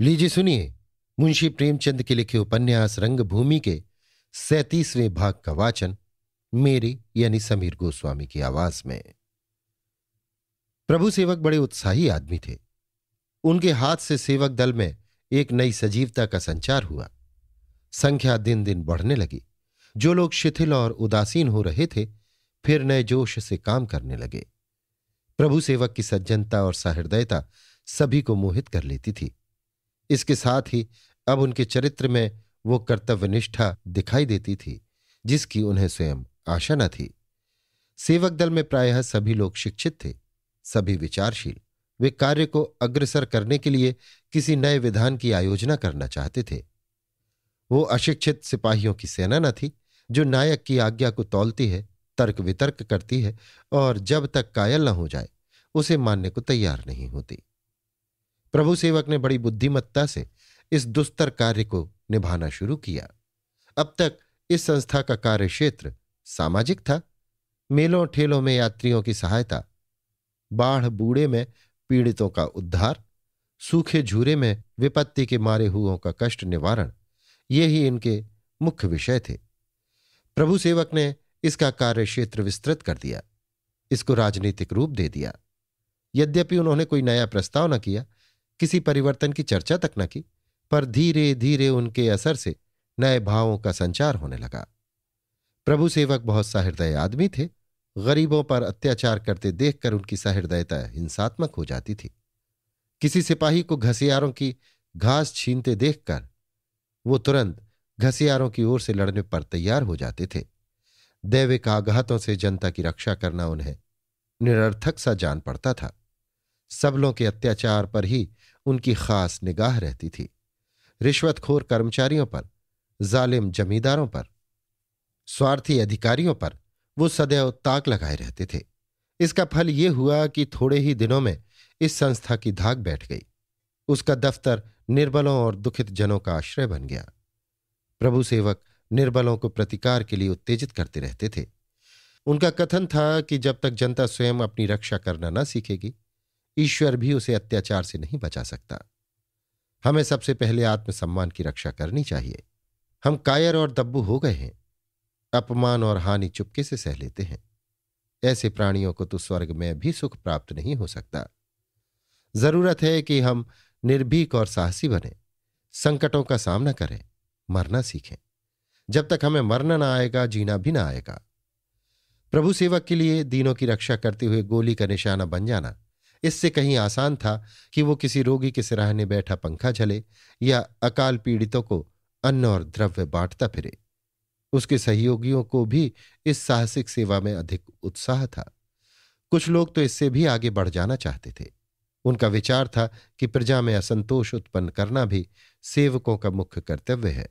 लीजिए सुनिए मुंशी प्रेमचंद के लिखे उपन्यास रंगभूमि के सैतीसवें भाग का वाचन मेरी यानी समीर गोस्वामी की आवाज में प्रभु सेवक बड़े उत्साही आदमी थे उनके हाथ से सेवक दल में एक नई सजीवता का संचार हुआ संख्या दिन दिन बढ़ने लगी जो लोग शिथिल और उदासीन हो रहे थे फिर नए जोश से काम करने लगे प्रभु सेवक की सज्जनता और सहृदयता सभी को मोहित कर लेती थी इसके साथ ही अब उनके चरित्र में वो कर्तव्यनिष्ठा दिखाई देती थी जिसकी उन्हें स्वयं आशा न थी सेवक दल में प्रायः सभी लोग शिक्षित थे सभी विचारशील वे कार्य को अग्रसर करने के लिए किसी नए विधान की आयोजना करना चाहते थे वो अशिक्षित सिपाहियों की सेना न थी जो नायक की आज्ञा को तौलती है तर्क वितर्क करती है और जब तक कायल न हो जाए उसे मानने को तैयार नहीं होती प्रभु सेवक ने बड़ी बुद्धिमत्ता से इस दुस्तर कार्य को निभाना शुरू किया अब तक इस संस्था का कार्य क्षेत्र सामाजिक था मेलों ठेलों में यात्रियों की सहायता बाढ़ बूढ़े में पीड़ितों का उद्धार सूखे झूरे में विपत्ति के मारे हुओं का कष्ट निवारण ये ही इनके मुख्य विषय थे प्रभु सेवक ने इसका कार्य क्षेत्र विस्तृत कर दिया इसको राजनीतिक रूप दे दिया यद्यपि उन्होंने कोई नया प्रस्ताव न किया किसी परिवर्तन की चर्चा तक न की पर धीरे धीरे उनके असर से नए भावों का संचार होने लगा प्रभु सेवक बहुत सहृदय आदमी थे गरीबों पर अत्याचार करते देखकर उनकी सहृदयता हिंसात्मक हो जाती थी किसी सिपाही को घसियारों की घास छीनते देखकर वो तुरंत घसियारों की ओर से लड़ने पर तैयार हो जाते थे दैविक आघातों से जनता की रक्षा करना उन्हें निरर्थक सा जान पड़ता था सबलों के अत्याचार पर ही उनकी खास निगाह रहती थी रिश्वतखोर कर्मचारियों पर जालिम जमींदारों पर स्वार्थी अधिकारियों पर वो सदैव ताक लगाए रहते थे इसका फल ये हुआ कि थोड़े ही दिनों में इस संस्था की धाक बैठ गई उसका दफ्तर निर्बलों और दुखित जनों का आश्रय बन गया प्रभु सेवक निर्बलों को प्रतिकार के लिए उत्तेजित करते रहते थे उनका कथन था कि जब तक जनता स्वयं अपनी रक्षा करना न सीखेगी ईश्वर भी उसे अत्याचार से नहीं बचा सकता हमें सबसे पहले आत्मसम्मान की रक्षा करनी चाहिए हम कायर और दब्बू हो गए हैं अपमान और हानि चुपके से सह लेते हैं ऐसे प्राणियों को तो स्वर्ग में भी सुख प्राप्त नहीं हो सकता जरूरत है कि हम निर्भीक और साहसी बने संकटों का सामना करें मरना सीखें जब तक हमें मरना ना आएगा जीना भी ना आएगा प्रभु सेवक के लिए दीनों की रक्षा करते हुए गोली का निशाना बन जाना इससे कहीं आसान था कि वो किसी रोगी के सिराहने बैठा पंखा झले या अकाल पीड़ितों को अन्न और द्रव्य बांटता फिरे उसके सहयोगियों को भी इस साहसिक सेवा में अधिक उत्साह था कुछ लोग तो इससे भी आगे बढ़ जाना चाहते थे उनका विचार था कि प्रजा में असंतोष उत्पन्न करना भी सेवकों का मुख्य कर्तव्य है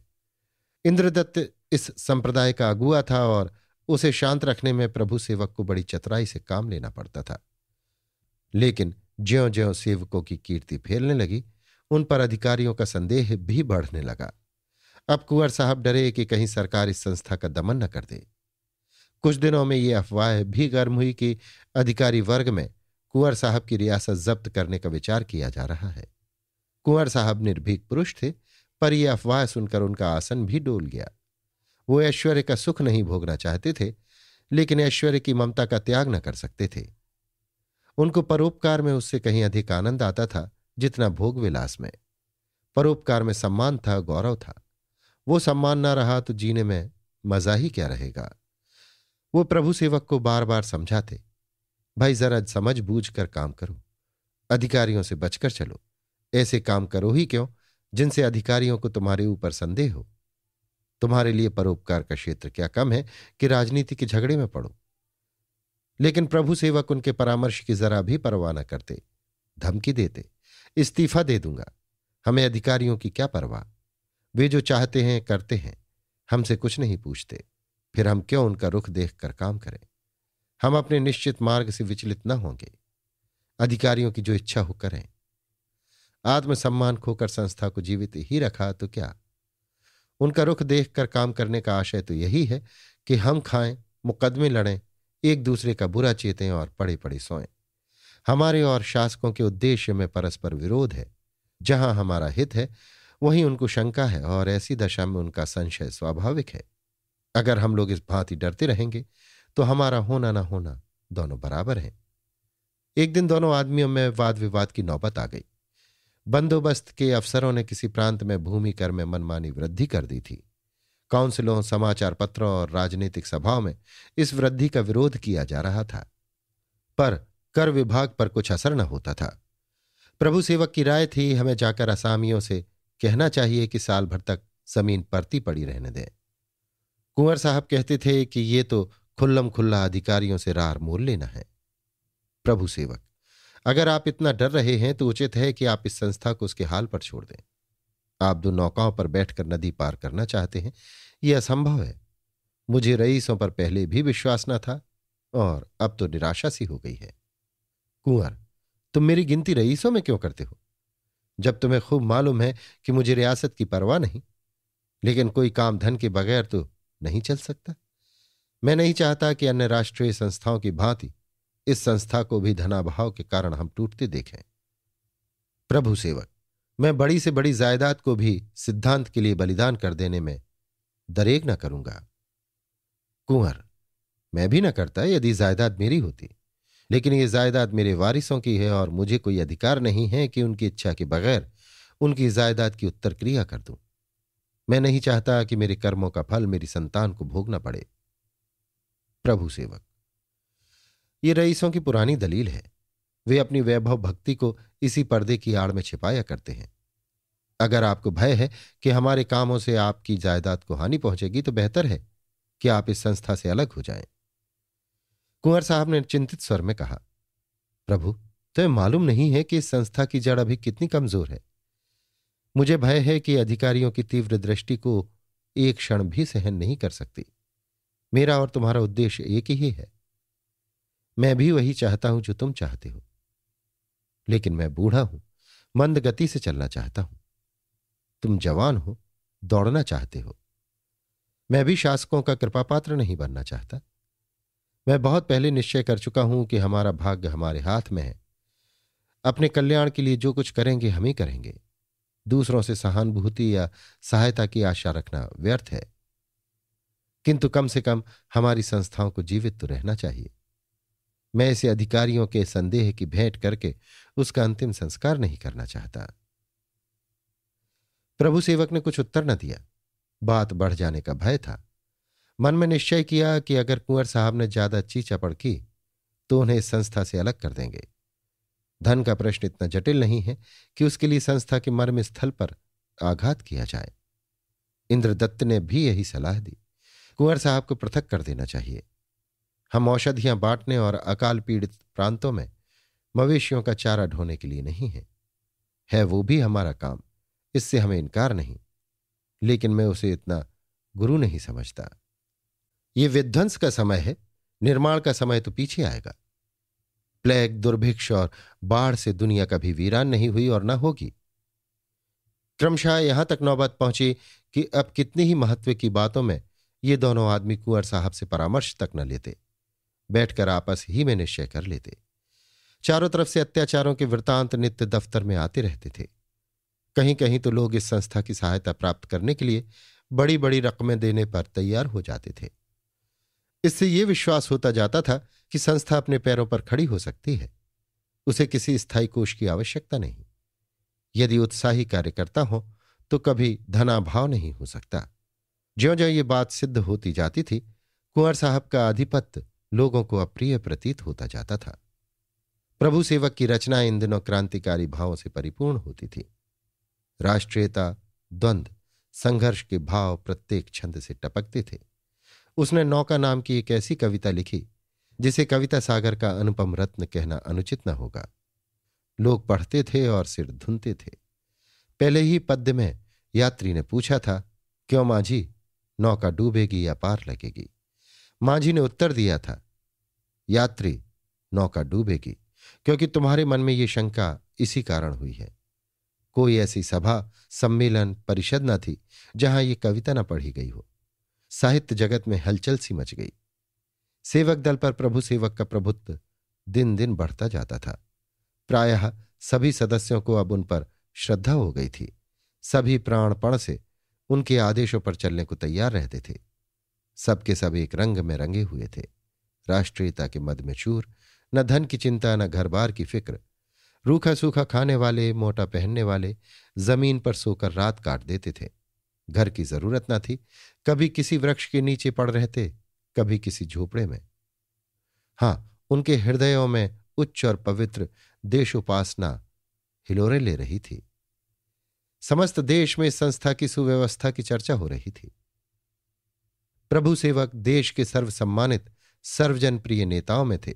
इंद्रदत्त इस संप्रदाय का अगुआ था और उसे शांत रखने में प्रभु सेवक को बड़ी चतराई से काम लेना पड़ता था लेकिन ज्यो ज्यो सेवकों की कीर्ति फैलने लगी उन पर अधिकारियों का संदेह भी बढ़ने लगा अब कुंवर साहब डरे कि कहीं सरकार इस संस्था का दमन न कर दे कुछ दिनों में ये अफवाह भी गर्म हुई कि अधिकारी वर्ग में कुंवर साहब की रियासत जब्त करने का विचार किया जा रहा है कुंवर साहब निर्भीक पुरुष थे पर यह अफवाह सुनकर उनका आसन भी डोल गया वो ऐश्वर्य का सुख नहीं भोगना चाहते थे लेकिन ऐश्वर्य की ममता का त्याग न कर सकते थे उनको परोपकार में उससे कहीं अधिक आनंद आता था जितना भोग विलास में परोपकार में सम्मान था गौरव था वो सम्मान ना रहा तो जीने में मजा ही क्या रहेगा वो प्रभु सेवक को बार बार समझाते भाई जरा समझ बूझ कर काम करो अधिकारियों से बचकर चलो ऐसे काम करो ही क्यों जिनसे अधिकारियों को तुम्हारे ऊपर संदेह हो तुम्हारे लिए परोपकार का क्षेत्र क्या कम है कि राजनीति के झगड़े में पड़ो लेकिन प्रभु सेवक उनके परामर्श की जरा भी परवाह न करते धमकी देते इस्तीफा दे दूंगा हमें अधिकारियों की क्या परवाह वे जो चाहते हैं करते हैं हमसे कुछ नहीं पूछते फिर हम क्यों उनका रुख देख कर काम करें हम अपने निश्चित मार्ग से विचलित न होंगे अधिकारियों की जो इच्छा हो करें आत्मसम्मान खोकर संस्था को जीवित ही रखा तो क्या उनका रुख देख कर काम करने का आशय तो यही है कि हम खाएं मुकदमे लड़ें एक दूसरे का बुरा चेतें और पड़े पड़े सोएं हमारे और शासकों के उद्देश्य में परस्पर विरोध है जहां हमारा हित है वहीं उनको शंका है और ऐसी दशा में उनका संशय स्वाभाविक है अगर हम लोग इस भांति डरते रहेंगे तो हमारा होना ना होना दोनों बराबर हैं एक दिन दोनों आदमियों में वाद विवाद की नौबत आ गई बंदोबस्त के अफसरों ने किसी प्रांत में भूमि कर में मनमानी वृद्धि कर दी थी काउंसिलों समाचार पत्रों और राजनीतिक सभाओं में इस वृद्धि का विरोध किया जा रहा था पर कर विभाग पर कुछ असर न होता था प्रभु सेवक की राय थी हमें जाकर असामियों से कहना चाहिए कि साल भर तक जमीन परती पड़ी रहने दें कुंवर साहब कहते थे कि ये तो खुल्लम खुल्ला अधिकारियों से रार मोल लेना है प्रभु सेवक अगर आप इतना डर रहे हैं तो उचित है कि आप इस संस्था को उसके हाल पर छोड़ दें आप दो नौकाओं पर बैठकर नदी पार करना चाहते हैं यह असंभव है मुझे रईसों पर पहले भी विश्वास न था और अब तो निराशा सी हो गई है कुंवर तुम मेरी गिनती रईसों में क्यों करते हो जब तुम्हें खूब मालूम है कि मुझे रियासत की परवाह नहीं लेकिन कोई काम धन के बगैर तो नहीं चल सकता मैं नहीं चाहता कि अन्य राष्ट्रीय संस्थाओं की भांति इस संस्था को भी धनाभाव के कारण हम टूटते देखें प्रभु सेवक मैं बड़ी से बड़ी जायदाद को भी सिद्धांत के लिए बलिदान कर देने में दरेग ना करूंगा कुंवर मैं भी ना करता यदि जायदाद मेरी होती लेकिन ये जायदाद मेरे वारिसों की है और मुझे कोई अधिकार नहीं है कि उनकी इच्छा के बगैर उनकी जायदाद की उत्तर क्रिया कर दूं मैं नहीं चाहता कि मेरे कर्मों का फल मेरी संतान को भोगना पड़े प्रभु सेवक ये रईसों की पुरानी दलील है वे अपनी वैभव भक्ति को इसी पर्दे की आड़ में छिपाया करते हैं अगर आपको भय है कि हमारे कामों से आपकी जायदाद को हानि पहुंचेगी तो बेहतर है कि आप इस संस्था से अलग हो जाएं। कुंवर साहब ने चिंतित स्वर में कहा प्रभु तुम्हें तो मालूम नहीं है कि इस संस्था की जड़ अभी कितनी कमजोर है मुझे भय है कि अधिकारियों की तीव्र दृष्टि को एक क्षण भी सहन नहीं कर सकती मेरा और तुम्हारा उद्देश्य एक ही है मैं भी वही चाहता हूं जो तुम चाहते हो लेकिन मैं बूढ़ा हूं मंद गति से चलना चाहता हूं तुम जवान हो दौड़ना चाहते हो मैं भी शासकों का कृपा पात्र नहीं बनना चाहता मैं बहुत पहले निश्चय कर चुका हूं कि हमारा भाग्य हमारे हाथ में है अपने कल्याण के लिए जो कुछ करेंगे हम ही करेंगे दूसरों से सहानुभूति या सहायता की आशा रखना व्यर्थ है किंतु कम से कम हमारी संस्थाओं को जीवित तो रहना चाहिए मैं इसे अधिकारियों के संदेह की भेंट करके उसका अंतिम संस्कार नहीं करना चाहता प्रभु सेवक ने कुछ उत्तर न दिया बात बढ़ जाने का भय था मन में निश्चय किया कि अगर कुंवर साहब ने ज्यादा अच्छी चपड़ की तो उन्हें इस संस्था से अलग कर देंगे धन का प्रश्न इतना जटिल नहीं है कि उसके लिए संस्था के मर्म स्थल पर आघात किया जाए इंद्रदत्त ने भी यही सलाह दी कुंवर साहब को पृथक कर देना चाहिए हम औषधियां बांटने और अकाल पीड़ित प्रांतों में मवेशियों का चारा ढोने के लिए नहीं है है वो भी हमारा काम इससे हमें इनकार नहीं लेकिन मैं उसे इतना गुरु नहीं समझता ये विध्वंस का समय है निर्माण का समय तो पीछे आएगा प्लेग दुर्भिक्ष और बाढ़ से दुनिया कभी वीरान नहीं हुई और न होगी क्रमशः यहां तक नौबत पहुंची कि अब कितनी ही महत्व की बातों में ये दोनों आदमी कुंवर साहब से परामर्श तक न लेते बैठकर आपस ही में निश्चय कर लेते चारों तरफ से अत्याचारों के वृतांत नित्य दफ्तर में आते रहते थे कहीं कहीं तो लोग इस संस्था की सहायता प्राप्त करने के लिए बड़ी बड़ी रकमें देने पर तैयार हो जाते थे इससे यह विश्वास होता जाता था कि संस्था अपने पैरों पर खड़ी हो सकती है उसे किसी स्थायी कोष की आवश्यकता नहीं यदि उत्साही कार्यकर्ता हो तो कभी धनाभाव नहीं हो सकता ज्यो ज्यो ये बात सिद्ध होती जाती थी कुंवर साहब का आधिपत्य लोगों को अप्रिय प्रतीत होता जाता था प्रभु सेवक की रचना इन दिनों क्रांतिकारी भावों से परिपूर्ण होती थी राष्ट्रीयता द्वंद संघर्ष के भाव प्रत्येक छंद से टपकते थे उसने नौका नाम की एक ऐसी कविता लिखी जिसे कविता सागर का अनुपम रत्न कहना अनुचित न होगा लोग पढ़ते थे और सिर धुनते थे पहले ही पद्य में यात्री ने पूछा था क्यों मांझी नौका डूबेगी या पार लगेगी मांझी ने उत्तर दिया था यात्री नौका डूबेगी क्योंकि तुम्हारे मन में ये शंका इसी कारण हुई है कोई ऐसी सभा सम्मेलन परिषद न थी जहां ये कविता न पढ़ी गई हो साहित्य जगत में हलचल सी मच गई सेवक दल पर प्रभु सेवक का प्रभुत्व दिन दिन बढ़ता जाता था प्रायः सभी सदस्यों को अब उन पर श्रद्धा हो गई थी सभी प्राणपण से उनके आदेशों पर चलने को तैयार रहते थे सबके सब एक रंग में रंगे हुए थे राष्ट्रीयता के मद में चूर न धन की चिंता न घर बार की फिक्र रूखा सूखा खाने वाले मोटा पहनने वाले जमीन पर सोकर रात काट देते थे घर की जरूरत न थी कभी किसी वृक्ष के नीचे पड़ रहते कभी किसी झोपड़े में हाँ उनके हृदयों में उच्च और पवित्र देशोपासना हिलोरे ले रही थी समस्त देश में संस्था की सुव्यवस्था की चर्चा हो रही थी प्रभु सेवक देश के सर्वसम्मानित सर्वजन प्रिय नेताओं में थे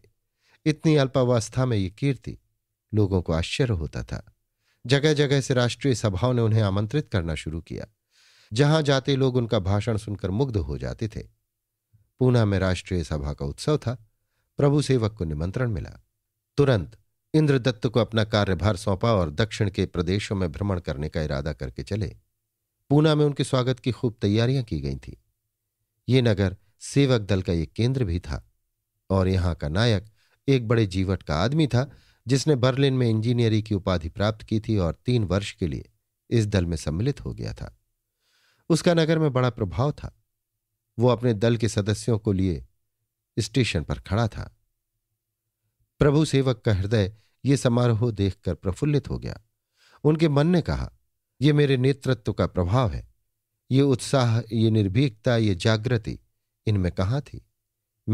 इतनी अल्पावस्था में ये कीर्ति लोगों को आश्चर्य होता था जगह जगह से राष्ट्रीय सभाओं ने उन्हें आमंत्रित करना शुरू किया जहां जाते लोग उनका भाषण सुनकर मुग्ध हो जाते थे पूना में राष्ट्रीय सभा का उत्सव था प्रभु सेवक को निमंत्रण मिला तुरंत इंद्रदत्त को अपना कार्यभार सौंपा और दक्षिण के प्रदेशों में भ्रमण करने का इरादा करके चले पूना में उनके स्वागत की खूब तैयारियां की गई थी ये नगर सेवक दल का एक केंद्र भी था और यहाँ का नायक एक बड़े जीवट का आदमी था जिसने बर्लिन में इंजीनियरिंग की उपाधि प्राप्त की थी और तीन वर्ष के लिए इस दल में सम्मिलित हो गया था उसका नगर में बड़ा प्रभाव था वो अपने दल के सदस्यों को लिए स्टेशन पर खड़ा था प्रभु सेवक का हृदय ये समारोह देखकर प्रफुल्लित हो गया उनके मन ने कहा यह मेरे नेतृत्व का प्रभाव है ये उत्साह ये निर्भीकता ये जागृति इनमें कहाँ थी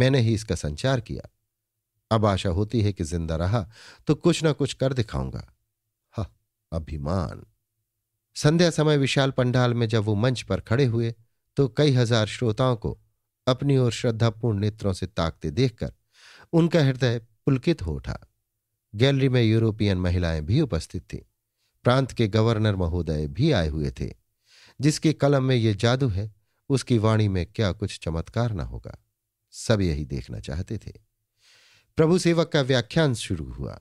मैंने ही इसका संचार किया अब आशा होती है कि जिंदा रहा तो कुछ ना कुछ कर दिखाऊंगा हा अभिमान संध्या समय विशाल पंडाल में जब वो मंच पर खड़े हुए तो कई हजार श्रोताओं को अपनी ओर श्रद्धापूर्ण नेत्रों से ताकते देखकर उनका हृदय पुलकित हो उठा गैलरी में यूरोपियन महिलाएं भी उपस्थित थीं प्रांत के गवर्नर महोदय भी आए हुए थे जिसके कलम में ये जादू है उसकी वाणी में क्या कुछ चमत्कार न होगा सब यही देखना चाहते थे प्रभु सेवक का व्याख्यान शुरू हुआ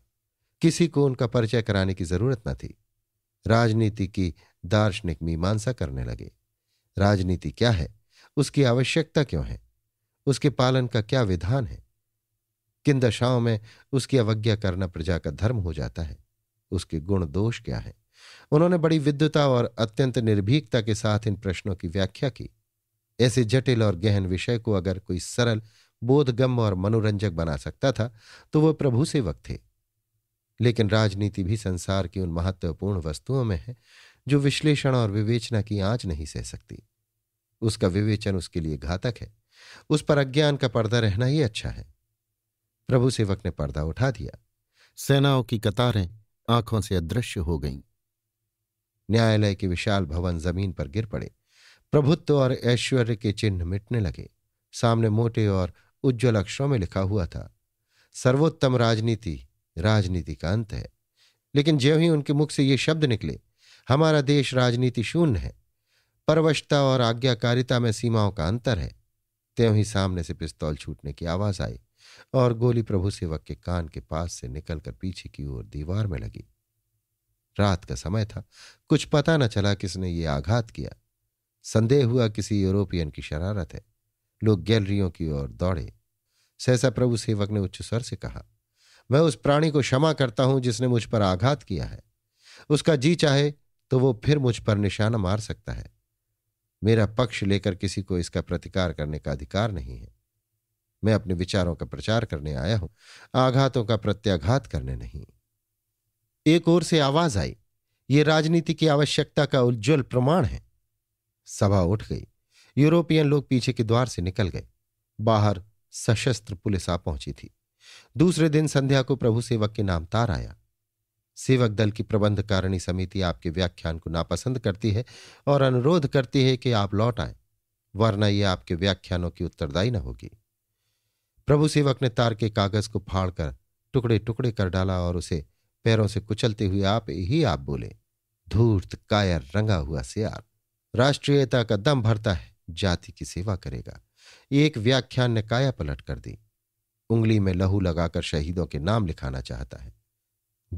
किसी को उनका परिचय कराने की जरूरत न थी राजनीति की दार्शनिक मीमांसा करने लगे राजनीति क्या है उसकी आवश्यकता क्यों है उसके पालन का क्या विधान है किन दशाओं में उसकी अवज्ञा करना प्रजा का धर्म हो जाता है उसके गुण दोष क्या है उन्होंने बड़ी विद्वता और अत्यंत निर्भीकता के साथ इन प्रश्नों की व्याख्या की ऐसे जटिल और गहन विषय को अगर कोई सरल बोधगम्य और मनोरंजक बना सकता था तो वह प्रभु सेवक थे लेकिन राजनीति भी संसार की उन महत्वपूर्ण वस्तुओं में है जो विश्लेषण और विवेचना की आंच नहीं सह सकती उसका विवेचन उसके लिए घातक है उस पर अज्ञान का पर्दा रहना ही अच्छा है प्रभु सेवक ने पर्दा उठा दिया सेनाओं की कतारें आंखों से अदृश्य हो गईं न्यायालय के विशाल भवन जमीन पर गिर पड़े प्रभुत्व और ऐश्वर्य के चिन्ह मिटने लगे सामने मोटे और उज्ज्वल अक्षरों में लिखा हुआ था सर्वोत्तम राजनीति राजनीति का अंत है लेकिन ज्यों ही उनके मुख से ये शब्द निकले हमारा देश राजनीति शून्य है परवशता और आज्ञाकारिता में सीमाओं का अंतर है त्यों ही सामने से पिस्तौल छूटने की आवाज आई और गोली प्रभु सेवक के कान के पास से निकलकर पीछे की ओर दीवार में लगी रात का समय था कुछ पता न चला किसने ये आघात किया संदेह हुआ किसी यूरोपियन की शरारत है लोग गैलरियों की ओर दौड़े सहसा प्रभु सेवक ने उच्च स्वर से कहा मैं उस प्राणी को क्षमा करता हूं जिसने मुझ पर आघात किया है उसका जी चाहे तो वो फिर मुझ पर निशाना मार सकता है मेरा पक्ष लेकर किसी को इसका प्रतिकार करने का अधिकार नहीं है मैं अपने विचारों का प्रचार करने आया हूं आघातों का प्रत्याघात करने नहीं एक ओर से आवाज आई ये राजनीति की आवश्यकता का उज्जवल प्रमाण है सभा उठ गई यूरोपियन लोग पीछे के द्वार से निकल गए बाहर सशस्त्र पुलिस आ पहुंची थी दूसरे दिन संध्या को प्रभु सेवक के नाम तार आया सेवक दल की प्रबंध कारिणी समिति आपके व्याख्यान को नापसंद करती है और अनुरोध करती है कि आप लौट आए वरना यह आपके व्याख्यानों की उत्तरदायी न होगी प्रभु सेवक ने तार के कागज को फाड़कर टुकड़े टुकड़े कर डाला और उसे पैरों से कुचलते हुए आप ही आप बोले धूर्त कायर रंगा हुआ सियार राष्ट्रीयता का दम भरता है जाति की सेवा करेगा एक व्याख्यान ने काया पलट कर दी उंगली में लहू लगाकर शहीदों के नाम लिखाना चाहता है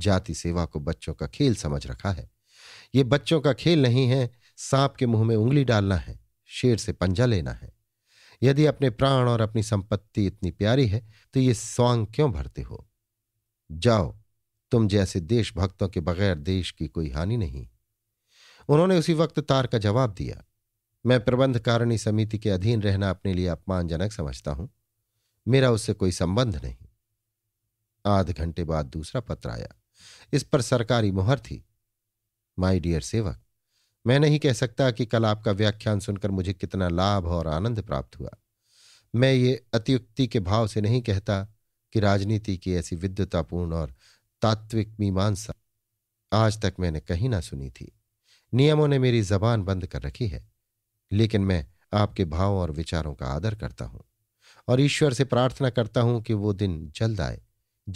जाति सेवा को बच्चों का खेल समझ रखा है ये बच्चों का खेल नहीं है सांप के मुंह में उंगली डालना है शेर से पंजा लेना है यदि अपने प्राण और अपनी संपत्ति इतनी प्यारी है तो ये स्वांग क्यों भरते हो जाओ तुम जैसे देशभक्तों के बगैर देश की कोई हानि नहीं उन्होंने उसी वक्त तार का जवाब दिया मैं प्रबंध कारिणी समिति के अधीन रहना अपने लिए अपमानजनक समझता हूं मेरा उससे कोई संबंध नहीं आध घंटे बाद दूसरा पत्र आया इस पर सरकारी मुहर थी माई डियर सेवक मैं नहीं कह सकता कि कल आपका व्याख्यान सुनकर मुझे कितना लाभ और आनंद प्राप्त हुआ मैं ये अतियुक्ति के भाव से नहीं कहता कि राजनीति की ऐसी विद्वतापूर्ण और तात्विक मीमांसा आज तक मैंने कहीं ना सुनी थी नियमों ने मेरी जबान बंद कर रखी है लेकिन मैं आपके भावों और विचारों का आदर करता हूं और ईश्वर से प्रार्थना करता हूं कि वो दिन जल्द आए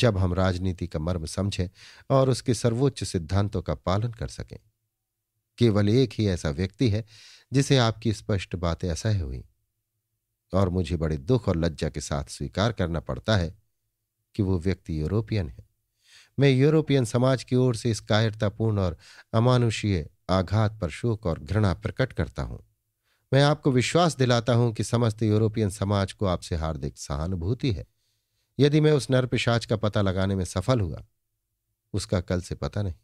जब हम राजनीति का मर्म समझें और उसके सर्वोच्च सिद्धांतों का पालन कर सकें केवल एक ही ऐसा व्यक्ति है जिसे आपकी स्पष्ट बातें असह्य हुई और मुझे बड़े दुख और लज्जा के साथ स्वीकार करना पड़ता है कि वो व्यक्ति यूरोपियन है मैं यूरोपियन समाज की ओर से इस कायरतापूर्ण और अमानुषीय आघात पर शोक और घृणा प्रकट करता हूं मैं आपको विश्वास दिलाता हूं कि समस्त यूरोपियन समाज को आपसे हार्दिक सहानुभूति है यदि मैं उस नरपिशाच का पता लगाने में सफल हुआ उसका कल से पता नहीं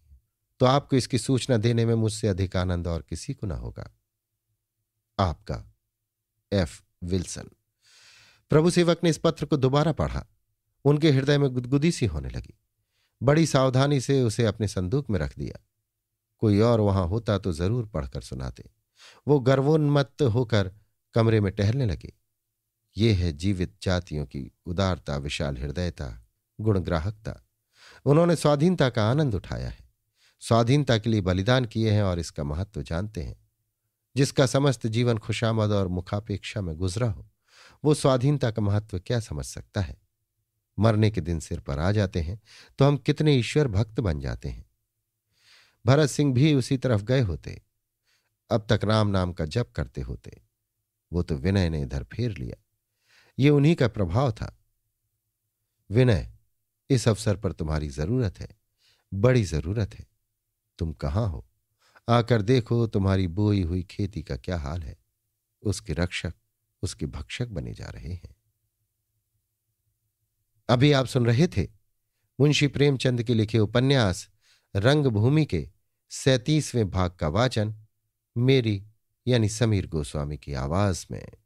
तो आपको इसकी सूचना देने में मुझसे अधिक आनंद और किसी को ना होगा आपका एफ विल्सन प्रभु सेवक ने इस पत्र को दोबारा पढ़ा उनके हृदय में गुदगुदी सी होने लगी बड़ी सावधानी से उसे अपने संदूक में रख दिया कोई और वहां होता तो जरूर पढ़कर सुनाते वो गर्वोन्मत्त होकर कमरे में टहलने लगे ये है जीवित जातियों की उदारता विशाल हृदयता गुणग्राहकता उन्होंने स्वाधीनता का आनंद उठाया है स्वाधीनता के लिए बलिदान किए हैं और इसका महत्व जानते हैं जिसका समस्त जीवन खुशामद और मुखापेक्षा में गुजरा हो वो स्वाधीनता का महत्व क्या समझ सकता है मरने के दिन सिर पर आ जाते हैं तो हम कितने ईश्वर भक्त बन जाते हैं भरत सिंह भी उसी तरफ गए होते अब तक राम नाम का जप करते होते वो तो विनय ने इधर फेर लिया ये उन्हीं का प्रभाव था विनय इस अवसर पर तुम्हारी जरूरत है बड़ी जरूरत है तुम कहां हो आकर देखो तुम्हारी बोई हुई खेती का क्या हाल है उसके रक्षक उसके भक्षक बने जा रहे हैं अभी आप सुन रहे थे मुंशी प्रेमचंद के लिखे उपन्यास रंगभूमि के सैतीसवें भाग का वाचन मेरी यानी समीर गोस्वामी की आवाज में